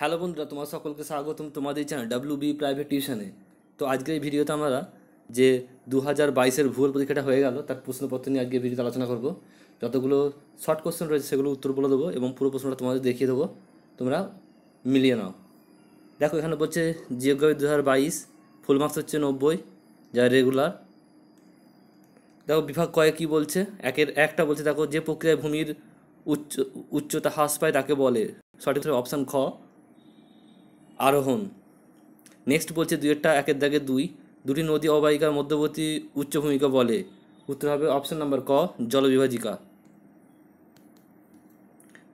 hello বন্ধুরা তোমার সকলকে স্বাগতম তোমাদের চ্যানেল ডাব্লিউ বি প্রাইভেট টিউশনে তো আজকের এই ভিডিওতে আমরা যে দু হাজার বাইশের ভূগোল পরীক্ষাটা হয়ে গেল তার প্রশ্নপত্র নিয়ে আজকে ভিডিওতে আলোচনা করবো যতগুলো শর্ট কোশ্চেন রয়েছে সেগুলো উত্তর বলে দেবো এবং পুরো প্রশ্নটা তোমাদের দেখিয়ে দেবো তোমরা মিলিয়ে নাও দেখো এখানে বলছে জিওগ্রাফি দু হাজার বাইশ ফুল মার্কস হচ্ছে নব্বই যা রেগুলার দেখো বিভাগ কয়েক কী বলছে একের একটা বলছে দেখো যে প্রক্রিয়ায় ভূমির উচ্চ উচ্চতা হ্রাস পায় তাকে বলে সঠিক অপশান খ আরোহণ নেক্সট বলছে দুয়েরটা একের দাগে দুই দুটি নদী অবাহিকার মধ্যবর্তী ভূমিকা বলে উত্তর হবে অপশন নাম্বার ক জলবিভাজিকা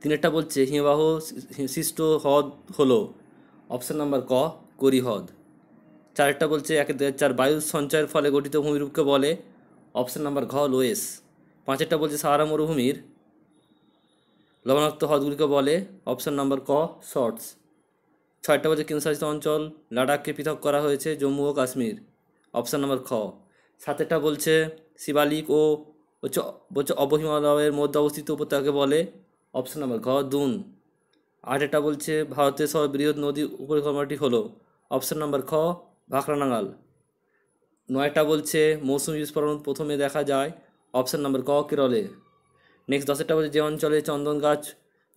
তিনেরটা বলছে হিমবাহ সৃষ্ট হ্রদ হল অপশন নাম্বার ক করি হ্রদ চারেরটা বলছে এক চার বায়ু সঞ্চয়ের ফলে গঠিত ভূমিরূপকে বলে অপশন নাম্বার ঘ লোয়েস পাঁচেরটা বলছে সাহারা মরুভূমির লবণাক্ত হ্রদগুলিকে বলে অপশন নাম্বার ক শর্টস ছয়টা বাজে কেন্দ্রশাসিত অঞ্চল লাডাখকে পৃথক করা হয়েছে জম্মু ও কাশ্মীর অপশান নম্বর খ সাতেরটা বলছে শিবালিক ও বলছে অবহিমালয়ের মধ্যে অবস্থিত উপত্যকাকে বলে অপশান নম্বর ঘ দুন আটেরটা বলছে ভারতের বৃহৎ নদী উপরিকল্পনাটি হলো অপশান নম্বর খ ভাকরানাঙ্গাল নয়টা বলছে মৌসুমী বিস্ফোরণ প্রথমে দেখা যায় অপশান নম্বর ক কেরলে নেক্সট দশেরটা বলছে যে অঞ্চলে চন্দন গাছ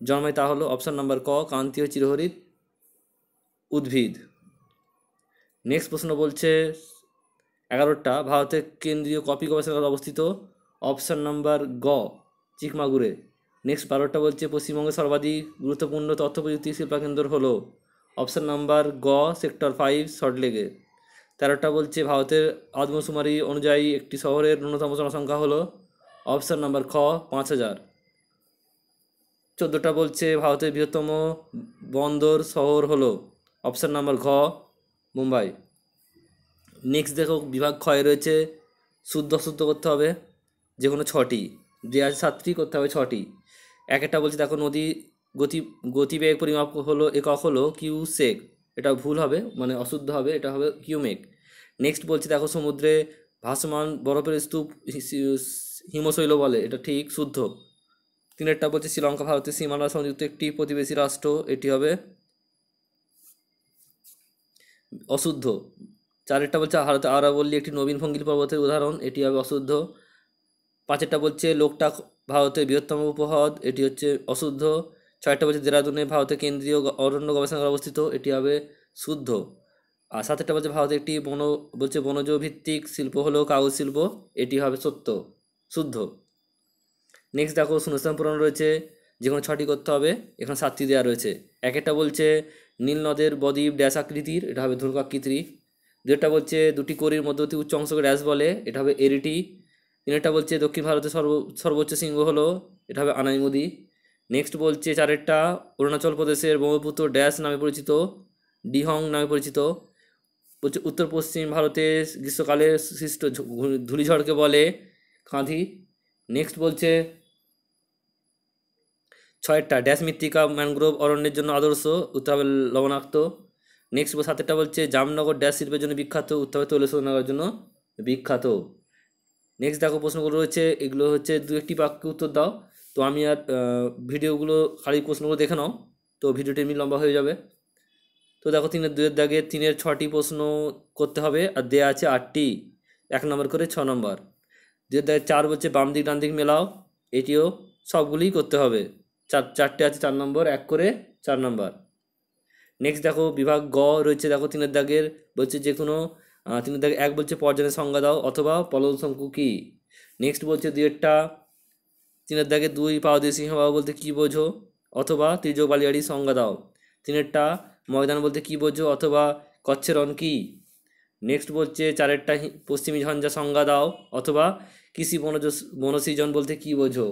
জন্মায় তা হলো অপশান নম্বর ক কান্তীয় চিরহরিত উদ্ভিদ নেক্সট প্রশ্ন বলছে এগারোটা ভারতের কেন্দ্রীয় কপি গবেষণাগার অবস্থিত অপশান নাম্বার গ চিকমাগুড়ে নেক্সট বারোটা বলছে পশ্চিমবঙ্গের সর্বাধিক গুরুত্বপূর্ণ তথ্য প্রযুক্তি শিল্পকেন্দ্র হলো অপশান নাম্বার গ সেক্টর ফাইভ সল্টলেকে তেরোটা বলছে ভারতের আদমশুমারি অনুযায়ী একটি শহরের ন্যূনতম জনসংখ্যা হলো অপশান নাম্বার খ পাঁচ হাজার চোদ্দোটা বলছে ভারতের বৃহত্তম বন্দর শহর হলো অপশান নাম্বার ঘ মুম্বাই নেক্সট দেখো বিভাগ ক্ষয় রয়েছে শুদ্ধ অশুদ্ধ করতে হবে যে কোনো ছটি দেওয়া হাজার সাতটি করতে হবে ছটি এক একটা বলছে দেখো নদী গতি গতিবেগ পরিমাপ হলো একক হলো কিউ সেক এটা ভুল হবে মানে অশুদ্ধ হবে এটা হবে কিউমেক নেক্সট বলছি দেখো সমুদ্রে ভাসমান বরফের স্তূপ হিমশৈল বলে এটা ঠিক শুদ্ধ তিনেরটা বলছে শ্রীলঙ্কা ভারতের সীমানা সংযুক্ত একটি প্রতিবেশী রাষ্ট্র এটি হবে অশুদ্ধ চারেরটা বলছে হারত আরাবল্লী একটি নবীন ভঙ্গিল পর্বতের উদাহরণ এটি হবে অশুদ্ধ পাঁচেরটা বলছে লোকটা ভারতের বৃহত্তম উপহ্রদ এটি হচ্ছে অশুদ্ধ ছয়টা বলছে দেরাদুনে ভারতের কেন্দ্রীয় অরণ্য গবেষণাগার অবস্থিত এটি হবে শুদ্ধ আর সাতেরটা বলছে ভারতের একটি বন বলছে বনজ ভিত্তিক শিল্প হলো কাগজ শিল্প এটি হবে সত্য শুদ্ধ নেক্সট দেখো শূন্যস্থান পূরণ রয়েছে যে কোনো ছটি করতে হবে এখানে সাতটি দেওয়া রয়েছে এক একটা বলছে নীলনদের বদ্বীপ ড্যাশ আকৃতির এটা হবে ধ্রুকাকৃতি যেটা বলছে দুটি করির মধ্যবর্তী উচ্চ অংশকে ড্যাশ বলে এটা হবে এরিটি এটা বলছে দক্ষিণ ভারতের সর্ব সর্বোচ্চ সিংহ হলো এটা হবে আনাইমুদি নেক্সট বলছে চারেরটা অরুণাচল প্রদেশের ব্রহ্মপুত্র ড্যাশ নামে পরিচিত ডিহং নামে পরিচিত বলছে উত্তর পশ্চিম ভারতে গ্রীষ্মকালে সৃষ্ট ধূলিঝড়কে বলে কাঁধি নেক্সট বলছে ছয়টা ড্যাশ মৃত্তিকা ম্যানগ্রোভ অরণ্যের জন্য আদর্শ উত্তর হবে লবণাক্ত নেক্সট সাতেরটা বলছে জামনগর ড্যাশ শিল্পের জন্য বিখ্যাত উত্তর হবে তৈলশোধনাগার জন্য বিখ্যাত নেক্সট দেখো প্রশ্নগুলো রয়েছে এগুলো হচ্ছে দু একটি বাক্যে উত্তর দাও তো আমি আর ভিডিওগুলো খালি প্রশ্নগুলো দেখে নাও তো ভিডিওটি এমনি লম্বা হয়ে যাবে তো দেখো তিনের দুয়ের দাগে তিনের ছটি প্রশ্ন করতে হবে আর দেয়া আছে আটটি এক নম্বর করে ছ নম্বর দুয়ের দাগে চার বলছে বাম দিক ডান দিক মেলাও এটিও সবগুলিই করতে হবে চার চারটে আছে চার নম্বর এক করে চার নম্বর নেক্সট দেখো বিভাগ গ রয়েছে দেখো তিনের দাগের বলছে যে কোনো তিনের দাগে এক বলছে পর্যায়ের সংজ্ঞা দাও অথবা পলল সংখ্য কী নেক্সট বলছে দুয়েরটা তিনের দাগে দুই পাওয়া দিয়ে সিংহবাবু বলতে কী বোঝো অথবা তির্যক বালিয়াড়ি সংজ্ঞা দাও তিনেরটা ময়দান বলতে কী বোঝো অথবা কচ্ছের অন কী নেক্সট বলছে চারেরটা পশ্চিমী ঝঞ্ঝা সংজ্ঞা দাও অথবা কৃষি বনজ বনসৃজন বলতে কী বোঝো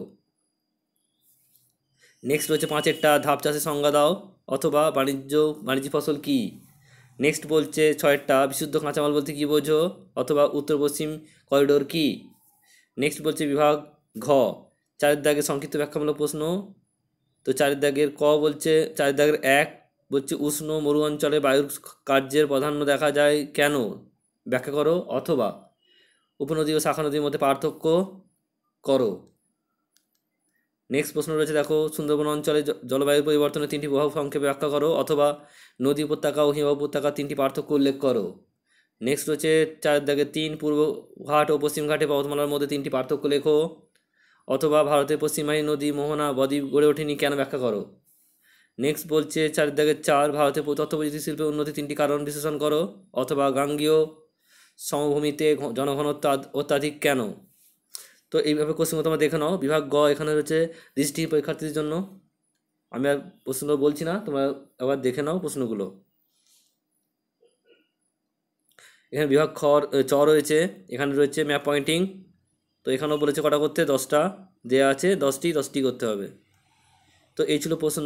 নেক্সট রয়েছে পাঁচেরটা ধাপ চাষে সংজ্ঞা দাও অথবা বাণিজ্য বাণিজ্য ফসল কী নেক্সট বলছে ছয়েরটা বিশুদ্ধ কাঁচামাল বলতে কী বোঝো অথবা উত্তর পশ্চিম করিডোর কী নেক্সট বলছে বিভাগ ঘ চারের দাগের সংক্ষিপ্ত ব্যাখ্যামূলক প্রশ্ন তো চারের দাগের ক বলছে চারের দাগের এক বলছে উষ্ণ মরু অঞ্চলে বায়ুর কার্যের প্রাধান্য দেখা যায় কেন ব্যাখ্যা করো অথবা উপনদী ও শাখা নদীর মধ্যে পার্থক্য করো নেক্সট প্রশ্ন রয়েছে দেখো সুন্দরবন অঞ্চলে জলবায়ু পরিবর্তনের তিনটি প্রভাব সংক্ষেপে ব্যাখ্যা করো অথবা নদী উপত্যকা ও হিমবাহ উপত্যকা তিনটি পার্থক্য উল্লেখ করো নেক্সট রয়েছে চার দাগে তিন পূর্ব ঘাট ও পশ্চিম ঘাটে পর্বতমালার মধ্যে তিনটি পার্থক্য লেখো অথবা ভারতের পশ্চিমবাহী নদী মোহনা বদ্বীপ গড়ে ওঠেনি কেন ব্যাখ্যা করো নেক্সট বলছে চার দাগে চার ভারতের তথ্য প্রযুক্তি শিল্পে উন্নতি তিনটি কারণ বিশ্লেষণ করো অথবা গাঙ্গীয় সমভূমিতে জনঘনত্ব অত্যাধিক কেন তো এইভাবে কোশ্চেনগুলো তোমরা দেখে নাও বিভাগ গ এখানে রয়েছে দৃষ্টি পরীক্ষার্থীদের জন্য আমি আর প্রশ্নগুলো বলছি না তোমরা আবার দেখে নাও প্রশ্নগুলো এখানে বিভাগ খ চ রয়েছে এখানে রয়েছে ম্যাপ পয়েন্টিং তো এখানেও বলেছে কটা করতে দশটা দেওয়া আছে দশটি দশটি করতে হবে তো এই ছিল প্রশ্ন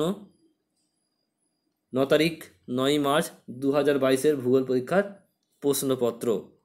ন তারিখ নয় মার্চ দু হাজার বাইশের ভূগোল পরীক্ষার প্রশ্নপত্র